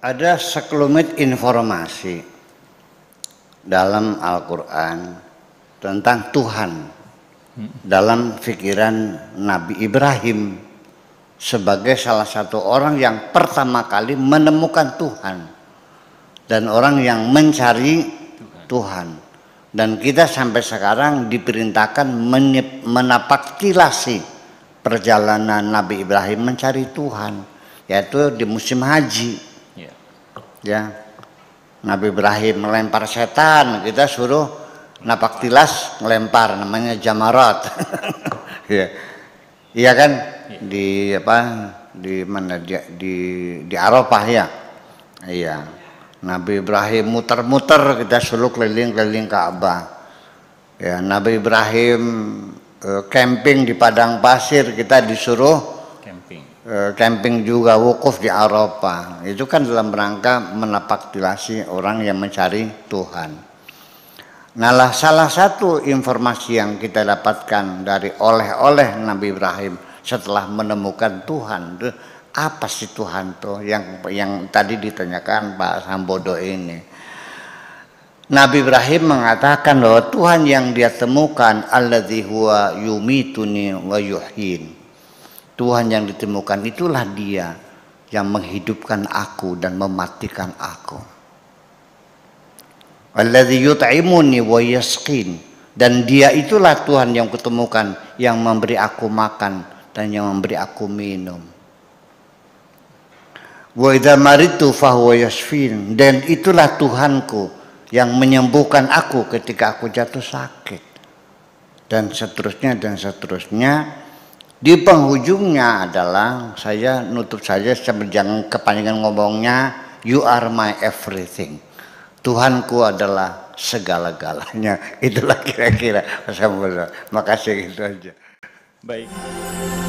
ada sekelumit informasi dalam Al-Quran tentang Tuhan dalam pikiran Nabi Ibrahim sebagai salah satu orang yang pertama kali menemukan Tuhan dan orang yang mencari Tuhan. Dan kita sampai sekarang diperintahkan menapak perjalanan Nabi Ibrahim mencari Tuhan, yaitu di musim haji ya Nabi Ibrahim melempar setan kita suruh napak tilas melempar namanya jamarat ya iya kan iya. di apa di mana di di, di Arafah ya iya Nabi Ibrahim muter-muter kita suruh keliling-keliling Ka'bah ya Nabi Ibrahim eh, camping di padang pasir kita disuruh E, camping juga wukuf di Eropa, Itu kan dalam rangka menapaktilasi orang yang mencari Tuhan. Nah, salah satu informasi yang kita dapatkan dari oleh-oleh Nabi Ibrahim setelah menemukan Tuhan itu apa sih Tuhan tuh yang yang tadi ditanyakan Pak Sambodo ini. Nabi Ibrahim mengatakan bahwa Tuhan yang dia temukan alladzi yumi yumituni wa yuhin. Tuhan yang ditemukan itulah dia yang menghidupkan aku dan mematikan aku. yut'imuni dan dia itulah Tuhan yang kutemukan yang memberi aku makan dan yang memberi aku minum. Wa dan itulah Tuhanku yang menyembuhkan aku ketika aku jatuh sakit dan seterusnya dan seterusnya di penghujungnya adalah saya nutup saja jangan kepanjangan ngomongnya you are my everything Tuhanku adalah segala-galanya itulah kira-kira Makasih itu aja baik